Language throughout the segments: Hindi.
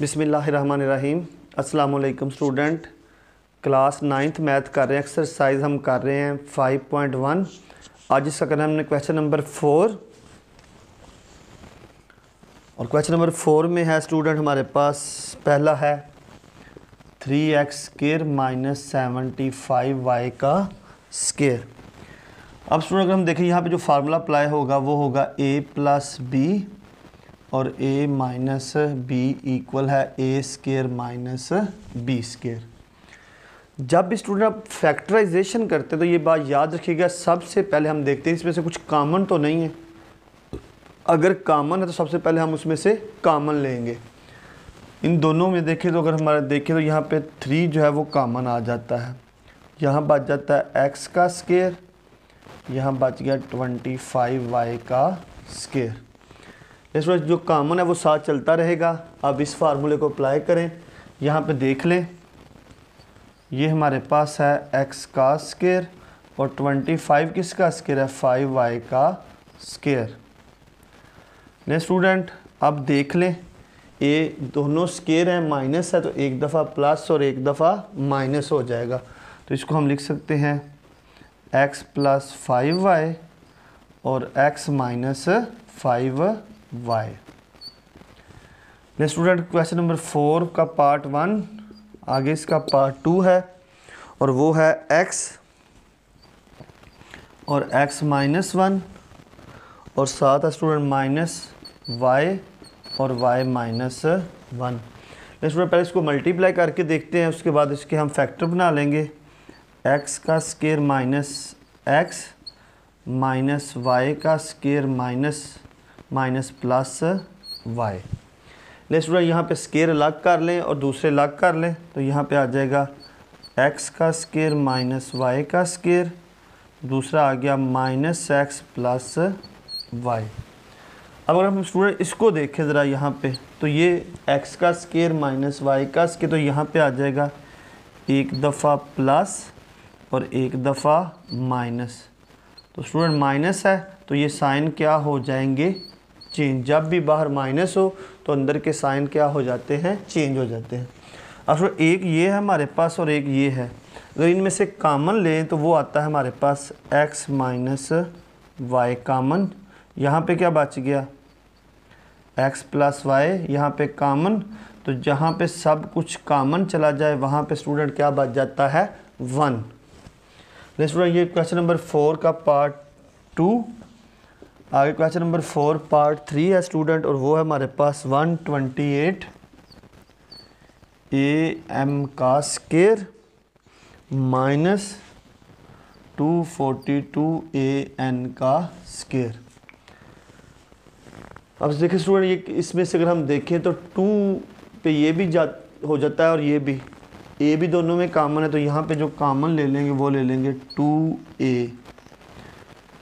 बिसमीम् अल्लाम स्टूडेंट क्लास नाइन्थ मैथ कर रहे हैं एक्सरसाइज हम कर रहे हैं फाइव पॉइंट वन आज इसका करना हमने क्वेश्चन नंबर फोर और क्वेश्चन नंबर फोर में है स्टूडेंट हमारे पास पहला है three x square minus seventy five y का स्केयर अब स्टूडेंट अगर हम देखें यहाँ पे जो फार्मूला अप्लाई होगा वो होगा ए प्लस बी और a माइनस बी इक्वल है a square minus b square जब स्टूडेंट आप फैक्टराइजेशन करते हैं तो ये बात याद रखिएगा सबसे पहले हम देखते हैं इसमें से कुछ कामन तो नहीं है अगर कामन है तो सबसे पहले हम उसमें से कामन लेंगे इन दोनों में देखें तो अगर हमारा देखें तो यहाँ पे थ्री जो है वो कामन आ जाता है यहाँ बच जाता है एक्स का स्केयर यहाँ बच गया ट्वेंटी फाइव वाई का स्केयर इस वक्त जो कामन है वो साथ चलता रहेगा आप इस फार्मूले को अप्लाई करें यहाँ पे देख लें ये हमारे पास है एक्स का स्केयर और ट्वेंटी फाइव किसका स्केयर है फाइव वाई का स्केयर ने स्टूडेंट आप देख लें ये दोनों स्केयर हैं माइनस है तो एक दफ़ा प्लस और एक दफ़ा माइनस हो जाएगा तो इसको हम लिख सकते हैं एक्स प्लस फाइव वाई और x minus five y student question number four का पार्ट वन आगे इसका पार्ट टू है और वो है एक्स और एक्स माइनस वन और साथ है स्टूडेंट माइनस वाई और वाई माइनस वन स्टूडेंट पहले इसको मल्टीप्लाई करके देखते हैं उसके बाद इसके हम फैक्टर बना लेंगे एक्स का square minus x minus y का square minus minus plus y ले स्टूडेंट यहाँ पे स्केयर अलग कर लें और दूसरे अलग कर लें तो यहाँ पे आ जाएगा एक्स का स्केयर माइनस वाई का स्केयर दूसरा आ गया माइनस एक्स प्लस वाई अब अगर हम स्टूडेंट इसको देखें ज़रा यहाँ पे तो ये एक्स का स्केयर माइनस वाई का स्केयर तो यहाँ पे आ जाएगा एक दफ़ा प्लस और एक दफ़ा माइनस तो स्टूडेंट माइनस है तो ये साइन क्या हो जाएंगे चेंज जब भी बाहर माइनस हो तो अंदर के साइन क्या हो जाते हैं चेंज हो जाते हैं अब एक ये है हमारे पास और एक ये है अगर इनमें से कामन लें तो वो आता है हमारे पास x माइनस वाई कामन यहाँ पे क्या बच गया x प्लस वाई यहाँ पे कामन तो जहाँ पे सब कुछ कामन चला जाए वहाँ पे स्टूडेंट क्या बच जाता है वन स्टूडेंट ये क्वेश्चन नंबर फोर का पार्ट टू आगे question number four part three है स्टूडेंट और वो है हमारे पास one twenty eight a m का square minus two forty two a n का स्केयर अब देखिए स्टूडेंट ये इसमें से अगर हम देखें तो टू पे ये भी जा हो जाता है और ये भी ए भी दोनों में कामन है तो यहाँ पे जो कामन ले लेंगे वो ले लेंगे टू ए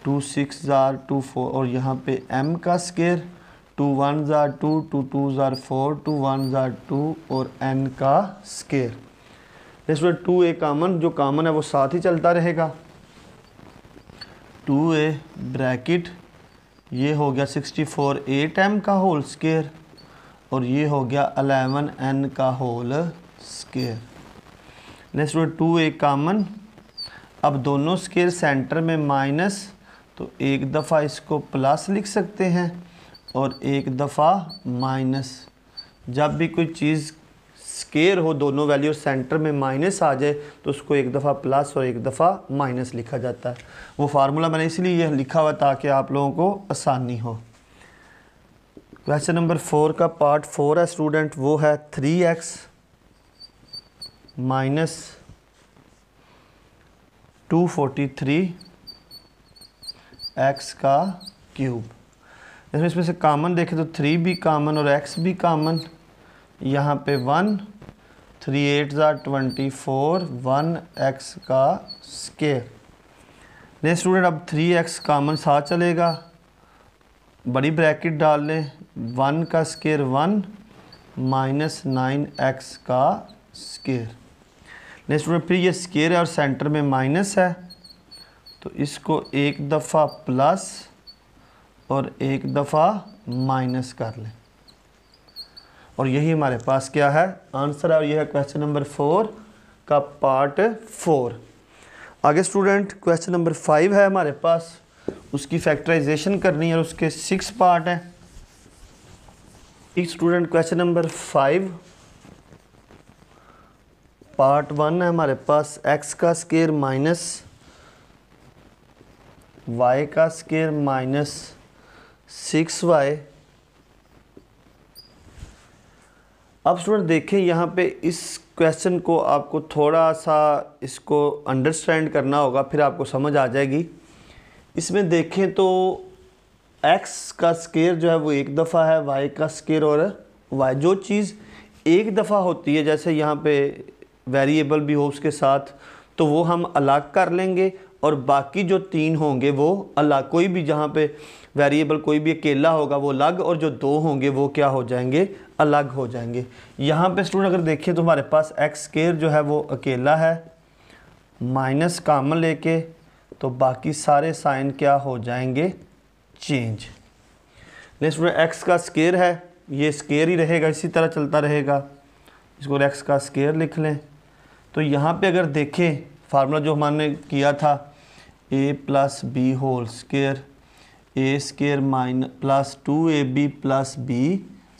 टू सिक्स ज़ार टू फोर और यहाँ पे एम का स्केयर टू वन ज़ार टू टू टू ज़ार फोर टू वन ज़ार टू और एन का स्केयर इसमें टू ए कामन जो कामन है वो साथ ही चलता रहेगा टू ए ब्रैकेट ये हो गया सिक्सटी फोर एट एम का होल स्केयर और ये हो गया अलेवन एन का whole square next two a common अब दोनों स्केयर सेंटर में माइनस तो एक दफ़ा इसको प्लस लिख सकते हैं और एक दफ़ा माइनस जब भी कोई चीज़ स्केयर हो दोनों वैल्यू सेंटर में माइनस आ जाए तो उसको एक दफ़ा प्लस और एक दफ़ा माइनस लिखा जाता है वो फार्मूला मैंने इसलिए यह लिखा हुआ ताकि आप लोगों को आसानी हो क्वेश्चन नंबर फोर का पार्ट फोर है स्टूडेंट वो है three x minus two forty three x का क्यूब इसमें इसमें से कामन देखें तो थ्री भी कामन और एक्स भी कामन यहाँ पे वन थ्री एट ज़ार ट्वेंटी फोर वन एक्स का स्केयर नहीं स्टूडेंट अब थ्री एक्स कामन साथ चलेगा बड़ी ब्रैकेट डाल लें वन का square one minus nine x का स्केयर नहीं स्टूडेंट फिर ये स्केयर है और सेंटर में माइनस है तो इसको एक दफ़ा प्लस और एक दफ़ा माइनस कर लें और यही हमारे पास क्या है आंसर है और यह है क्वेश्चन नंबर फोर का पार्ट फोर आगे स्टूडेंट क्वेश्चन नंबर फाइव है हमारे पास उसकी फैक्टराइजेशन करनी है और उसके सिक्स पार्ट हैं एक student question number five part one है हमारे पास एक्स का स्केयर माइनस वाई का स्केयर माइनस सिक्स वाई अब स्टूडेंट देखें यहाँ पे इस क्वेश्चन को आपको थोड़ा सा इसको अंडरस्टैंड करना होगा फिर आपको समझ आ जाएगी इसमें देखें तो एक्स का स्केयर जो है वो एक दफ़ा है वाई का स्केयर और वाई जो चीज़ एक दफ़ा होती है जैसे यहाँ पे वेरिएबल भी हो उसके साथ तो वो हम अलग कर लेंगे और बाकी जो तीन होंगे वो अलग कोई भी जहाँ पे वेरिएबल कोई भी अकेला होगा वो अलग और जो दो होंगे वो क्या हो जाएंगे अलग हो जाएंगे यहाँ पे स्टूडेंट अगर देखिए तो हमारे पास एक्स स्केयर जो है वो अकेला है माइनस कामन लेके तो बाकी सारे साइन क्या हो जाएंगे चेंज नहीं स्टूडेंट एक्स का स्केयर है ये स्केयर ही रहेगा इसी तरह चलता रहेगा इसको एक्स का स्केयर लिख लें तो यहाँ पे अगर देखें फार्मूला जो हमने किया था a plus b whole square a square minus plus two a b plus b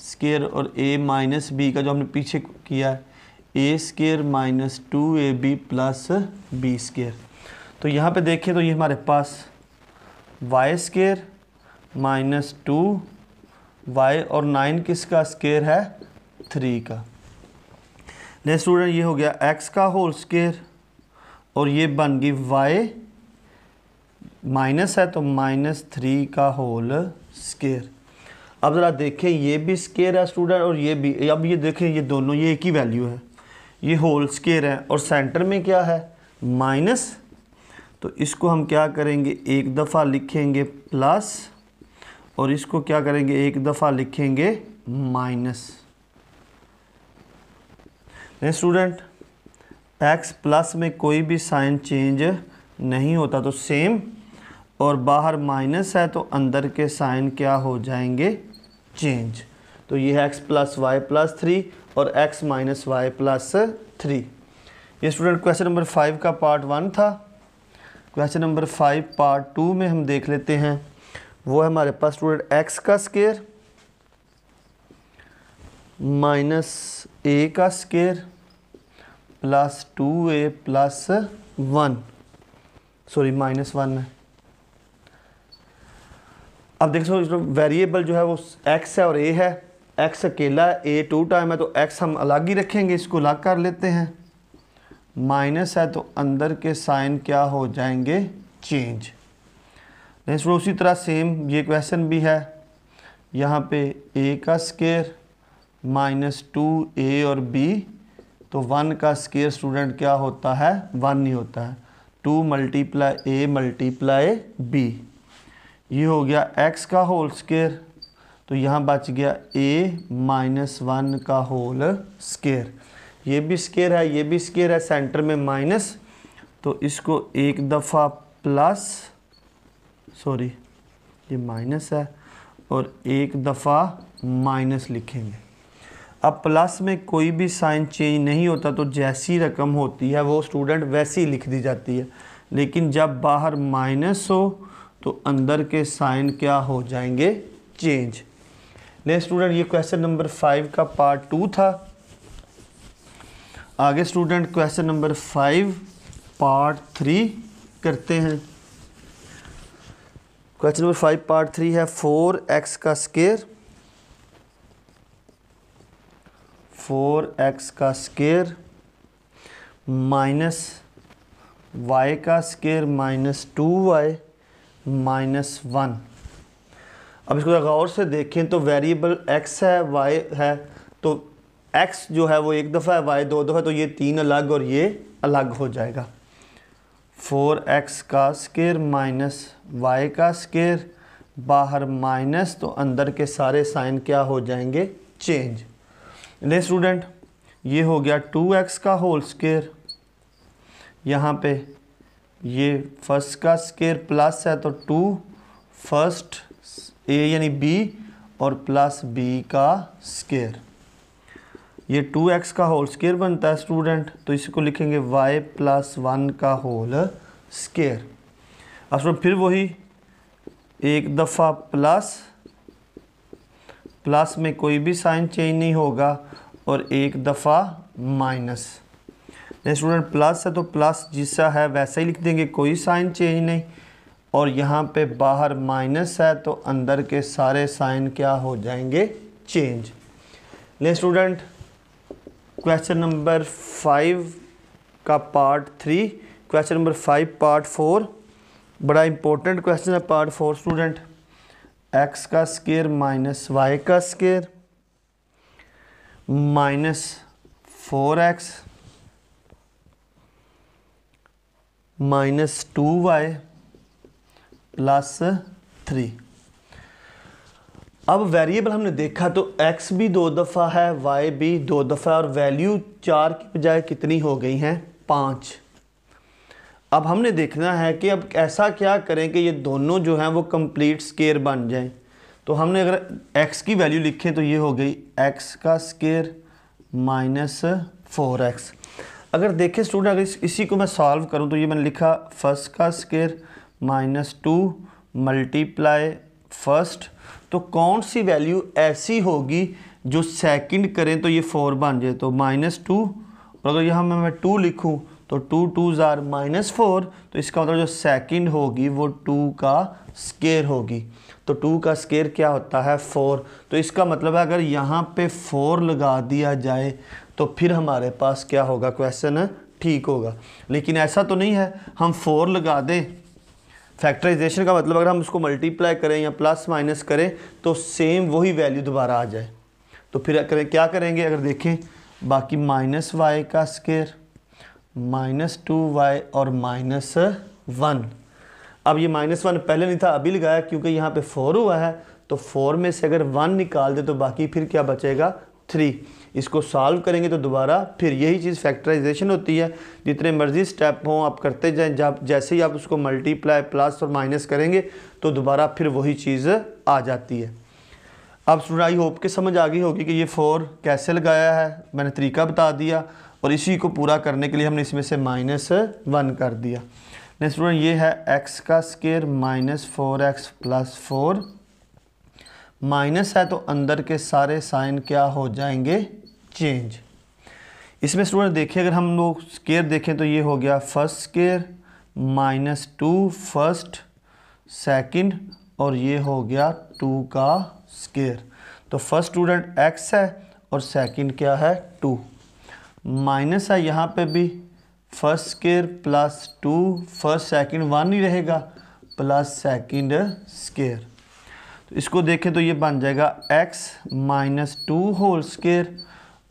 square और ए माइनस बी का जो हमने पीछे किया है a square minus two a b plus b square तो यहाँ पे देखें तो ये हमारे पास y square minus two y और नाइन किसका स्केयर है थ्री का ले स्टूडेंट ये हो गया एक्स का होल स्केयर और ये बन गई वाई माइनस है तो माइनस थ्री का होल स्केयर अब ज़रा देखें ये भी स्केयर है स्टूडेंट और ये भी अब ये देखें ये दोनों ये एक ही वैल्यू है ये होल स्केयर है और सेंटर में क्या है माइनस तो इसको हम क्या करेंगे एक दफ़ा लिखेंगे प्लस और इसको क्या करेंगे एक दफ़ा लिखेंगे माइनस नहीं स्टूडेंट एक्स प्लस में कोई भी साइन चेंज नहीं होता तो सेम और बाहर माइनस है तो अंदर के साइन क्या हो जाएंगे चेंज तो ये है x plus y plus three और x minus y plus three ये स्टूडेंट क्वेश्चन नंबर फाइव का पार्ट वन था question number five part two में हम देख लेते हैं वो है हमारे पास स्टूडेंट एक्स का स्केयर माइनस ए का square plus two a plus one sorry minus one है अब देख सो तो वेरिएबल जो है वो एक्स है और ए है एक्स अकेला है ए टू टाइम है तो एक्स हम अलग ही रखेंगे इसको अलग कर लेते हैं माइनस है तो अंदर के साइन क्या हो जाएंगे चेंज नहीं उसी तरह सेम ये क्वेश्चन भी है यहाँ पे ए का स्केयर माइनस टू ए और बी तो वन का स्केयर स्टूडेंट क्या होता है वन ही होता है two multiply a multiply b ये हो गया x का होल स्केयर तो यहाँ बच गया a माइनस वन का होल स्केयर ये भी स्केयर है ये भी स्केयर है सेंटर में माइनस तो इसको एक दफ़ा प्लस सॉरी ये माइनस है और एक दफ़ा माइनस लिखेंगे अब प्लस में कोई भी साइन चेंज नहीं होता तो जैसी रकम होती है वो स्टूडेंट वैसी लिख दी जाती है लेकिन जब बाहर माइनस हो तो अंदर के साइन क्या हो जाएंगे चेंज नेक्स्ट स्टूडेंट ये क्वेश्चन नंबर फाइव का पार्ट टू था आगे student question number five part three करते हैं question number five part three है फोर एक्स का स्केयर फोर एक्स का स्केयर माइनस वाई का square minus two y minus one अब इसको गौर से देखें तो वेरिएबल एक्स है वाई है तो एक्स जो है वो एक दफ़ा है वाई दो दफ़ा तो ये तीन अलग और ये अलग हो जाएगा फोर एक्स का स्केयर माइनस वाई का स्केयर बाहर माइनस तो अंदर के सारे साइन क्या हो जाएंगे चेंज ले स्टूडेंट ये हो गया टू एक्स का होल स्केयर यहाँ पे ये फर्स्ट का स्केयर प्लस है तो टू फर्स्ट ए यानी बी और प्लस बी का स्केयर ये टू एक्स का होल स्केयर बनता है स्टूडेंट तो इसको लिखेंगे वाई प्लस वन का होल स्केयर अब स्टूडेंट फिर वही एक दफ़ा प्लस प्लस में कोई भी साइन चेंज नहीं होगा और एक दफ़ा माइनस स्टूडेंट प्लस है तो प्लस जिसा है वैसा ही लिख देंगे कोई साइन चेंज नहीं और यहाँ पे बाहर माइनस है तो अंदर के सारे साइन क्या हो जाएंगे चेंज ले स्टूडेंट क्वेश्चन नंबर फाइव का part three question number five part four बड़ा इंपॉर्टेंट क्वेश्चन है पार्ट फोर स्टूडेंट एक्स का स्केयर माइनस वाई का square minus four x minus two y plus three अब वेरिएबल हमने देखा तो x भी दो दफ़ा है y भी दो दफ़ा और वैल्यू चार की बजाय कितनी हो गई हैं पाँच अब हमने देखना है कि अब ऐसा क्या करें कि ये दोनों जो हैं वो कंप्लीट स्केयर बन जाएं तो हमने अगर x की वैल्यू लिखें तो ये हो गई x का स्केयर माइनस फोर एक्स अगर देखें स्टूडेंट अगर इस, इसी को मैं सॉल्व करूं तो ये मैंने लिखा फर्स्ट का square minus two multiply first तो कौन सी वैल्यू ऐसी होगी जो सेकंड करें तो ये फोर बन जाए तो माइनस टू और अगर यहाँ में मैं टू लिखूँ तो टू टू ज़ार माइनस फोर तो इसका मतलब जो सेकंड होगी वो टू का स्केयर होगी तो टू का स्केयर क्या होता है फोर तो इसका मतलब है अगर यहाँ पे फोर लगा दिया जाए तो फिर हमारे पास क्या होगा क्वेश्चन ठीक होगा लेकिन ऐसा तो नहीं है हम फोर लगा दें फैक्टराइजेशन का मतलब अगर हम उसको मल्टीप्लाई करें या प्लस माइनस करें तो सेम वही वैल्यू दोबारा आ जाए तो फिर करें क्या करेंगे अगर देखें बाकी माइनस वाई का स्केयर माइनस टू वाई और माइनस वन अब ये माइनस वन पहले नहीं था अभी लगाया क्योंकि यहाँ पे फोर हुआ है तो फोर में से अगर वन निकाल दे तो बाकी फिर क्या बचेगा थ्री इसको सॉल्व करेंगे तो दोबारा फिर यही चीज़ फैक्टराइजेशन होती है जितने मर्जी स्टेप हों आप करते जाएं जब जैसे ही आप उसको मल्टीप्लाई प्लस और माइनस करेंगे तो दोबारा फिर वही चीज़ आ जाती है अब स्टूडेंट आई होप के समझ आ गई होगी कि ये फोर कैसे लगाया है मैंने तरीका बता दिया और इसी को पूरा करने के लिए हमने इसमें से माइनस वन कर दिया नेक्स्ट स्टूडेंट ये है एक्स का square minus four x plus four minus है तो अंदर के सारे साइन क्या हो जाएंगे चेंज इसमें स्टूडेंट देखिए अगर हम लोग स्केयर देखें तो ये हो गया first square minus two first second और ये हो गया टू का स्केयर तो फर्स्ट स्टूडेंट एक्स है और सेकंड क्या है टू माइनस है यहाँ पे भी first square plus two first second one ही रहेगा प्लस सेकंड स्केयर तो इसको देखें तो ये बन जाएगा x minus two whole square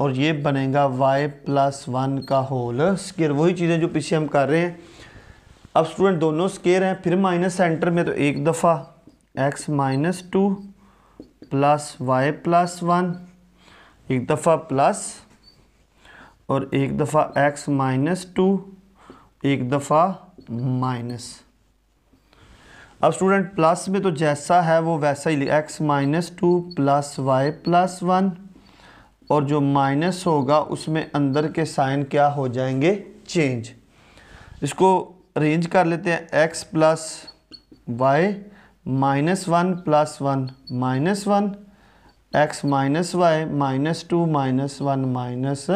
और ये बनेगा y प्लस वन का होल स्केयर वही चीज़ें जो पीछे हम कर रहे हैं अब स्टूडेंट दोनों स्केयर हैं फिर माइनस सेंटर में तो एक दफ़ा x minus two plus y plus one एक दफ़ा प्लस और एक दफ़ा x माइनस टू एक दफ़ा माइनस अब स्टूडेंट प्लस में तो जैसा है वो वैसा ही x minus two plus y plus one और जो माइनस होगा उसमें अंदर के साइन क्या हो जाएंगे चेंज इसको अरेंज कर लेते हैं x plus y minus one plus one minus one x minus y minus two minus one minus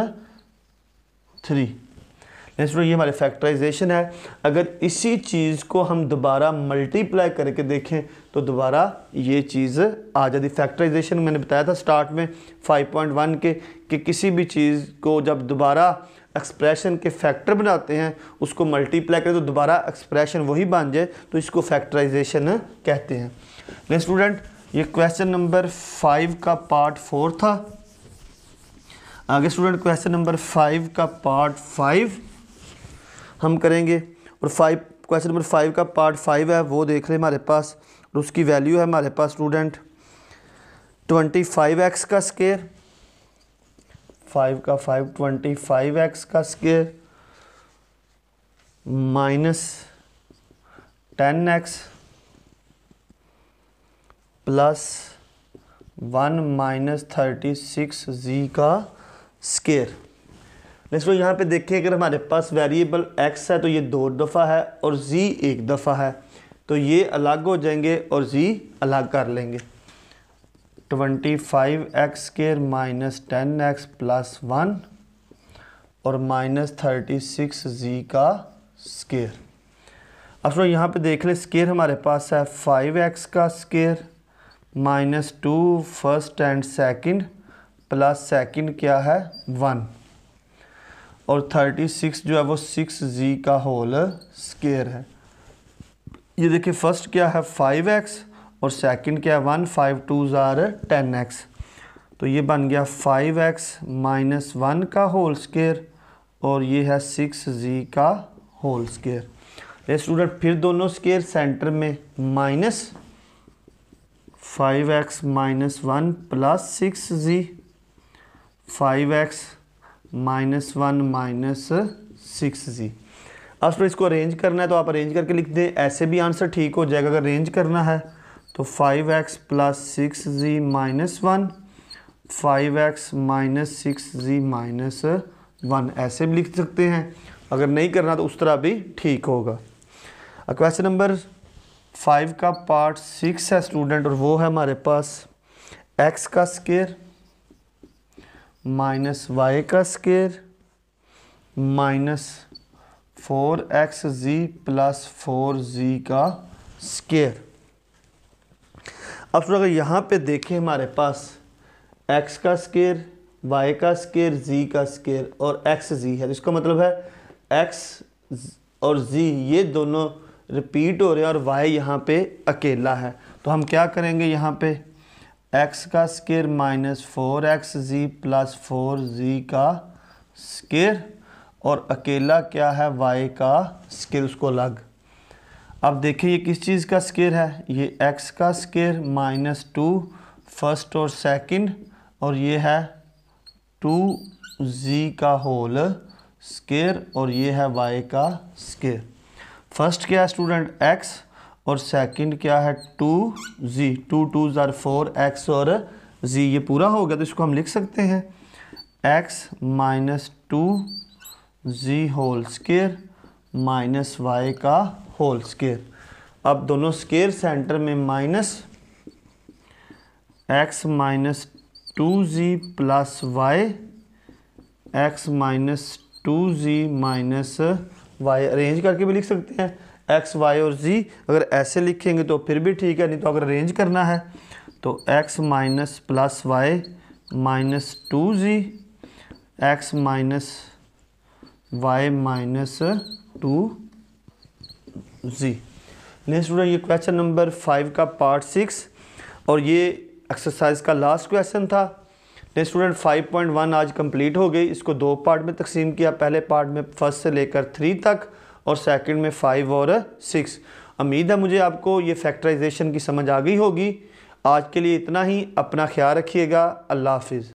three student ये हमारे फैक्टराइजेशन है अगर इसी चीज़ को हम दोबारा मल्टीप्लाई करके देखें तो दोबारा ये चीज़ आ जाती फैक्टराइजेशन मैंने बताया था स्टार्ट में 5.1 के कि किसी भी चीज़ को जब दोबारा एक्सप्रेशन के फैक्टर बनाते हैं उसको मल्टीप्लाई करें तो दोबारा एक्सप्रेशन वही बन जाए तो इसको फैक्ट्राइजेशन कहते हैं स्टूडेंट ये क्वेश्चन नंबर फाइव का पार्ट फोर था आगे स्टूडेंट क्वेश्चन नंबर फाइव का पार्ट फाइव हम करेंगे और फाइव क्वेश्चन नंबर फाइव का पार्ट फाइव है वो देख रहे हैं हमारे पास और उसकी वैल्यू है हमारे पास स्टूडेंट ट्वेंटी फाइव एक्स का स्केयर फाइव का फाइव ट्वेंटी फाइव एक्स का square minus ten x plus one minus thirty six z का स्केयर नेक्स्ट वो यहाँ पे देखें अगर हमारे पास वेरिएबल एक्स है तो ये दो दफ़ा है और जी एक दफ़ा है तो ये अलग हो जाएंगे और जी अलग कर लेंगे twenty five x square minus ten x plus one और माइनस थर्टी सिक्स जी का स्केयर अब यहाँ पे देख ले स्केयर हमारे पास है फाइव एक्स का square minus two first and second plus second क्या है वन और 36 जो है वो 6z का होल स्केयर है ये देखिए फर्स्ट क्या है 5x और सेकंड क्या है वन फाइव टू ज़ार टेन एक्स तो ये बन गया 5x एक्स माइनस वन का होल स्केयर और ये है 6z का होल स्केयर ये स्टूडेंट फिर दोनों स्केयर सेंटर में minus five x minus one plus six z five x minus one minus six z अब फिर इसको अरेंज करना है तो आप अरेंज करके लिख दें ऐसे भी आंसर ठीक हो जाएगा अगर अरेंज करना है तो five x plus six z minus one five x minus six z minus one ऐसे भी लिख सकते हैं अगर नहीं करना तो उस तरह भी ठीक होगा क्वेश्चन नंबर फाइव का पार्ट सिक्स है स्टूडेंट और वो है हमारे पास एक्स का स्केयर माइनस वाई का square minus four x z plus four z का स्केयर अब अगर यहाँ पे देखें हमारे पास एक्स का स्केयर वाई का स्केयर जी का स्केयर और एक्स जी है तो इसका मतलब है एक्स और जी ये दोनों रिपीट हो रहे हैं और वाई यहाँ पे अकेला है तो हम क्या करेंगे यहाँ पे एक्स का square minus four x z plus four z का स्केयर और अकेला क्या है वाई का स्केयर उसको अलग अब देखिए ये किस चीज़ का स्केयर है ये एक्स का स्केयर माइनस टू फर्स्ट और सेकंड और ये है टू जी का होल स्केयर और ये है वाई का स्केयर फर्स्ट क्या है स्टूडेंट एक्स और सेकंड क्या है टू जी टू टू जर फोर एक्स और जी ये पूरा हो गया तो इसको हम लिख सकते हैं x minus two z whole square minus y का होल स्केयर अब दोनों स्केयर सेंटर में minus x minus two z plus y x minus two z minus y arrange करके भी लिख सकते हैं एक्स वाई और जी अगर ऐसे लिखेंगे तो फिर भी ठीक है नहीं तो अगर अरेंज करना है तो x minus plus y minus two z x minus y minus two z next student ये क्वेश्चन नंबर फाइव का पार्ट सिक्स और ये एक्सरसाइज का लास्ट क्वेश्चन था नहीं स्टूडेंट 5.1 आज कंप्लीट हो गई इसको दो पार्ट में तकसीम किया पहले पार्ट में फर्स्ट से लेकर थ्री तक और सेकंड में फ़ाइव और सिक्स उम्मीद है मुझे आपको ये फैक्टराइजेशन की समझ आ गई होगी आज के लिए इतना ही अपना ख्याल रखिएगा अल्लाह हाफिज़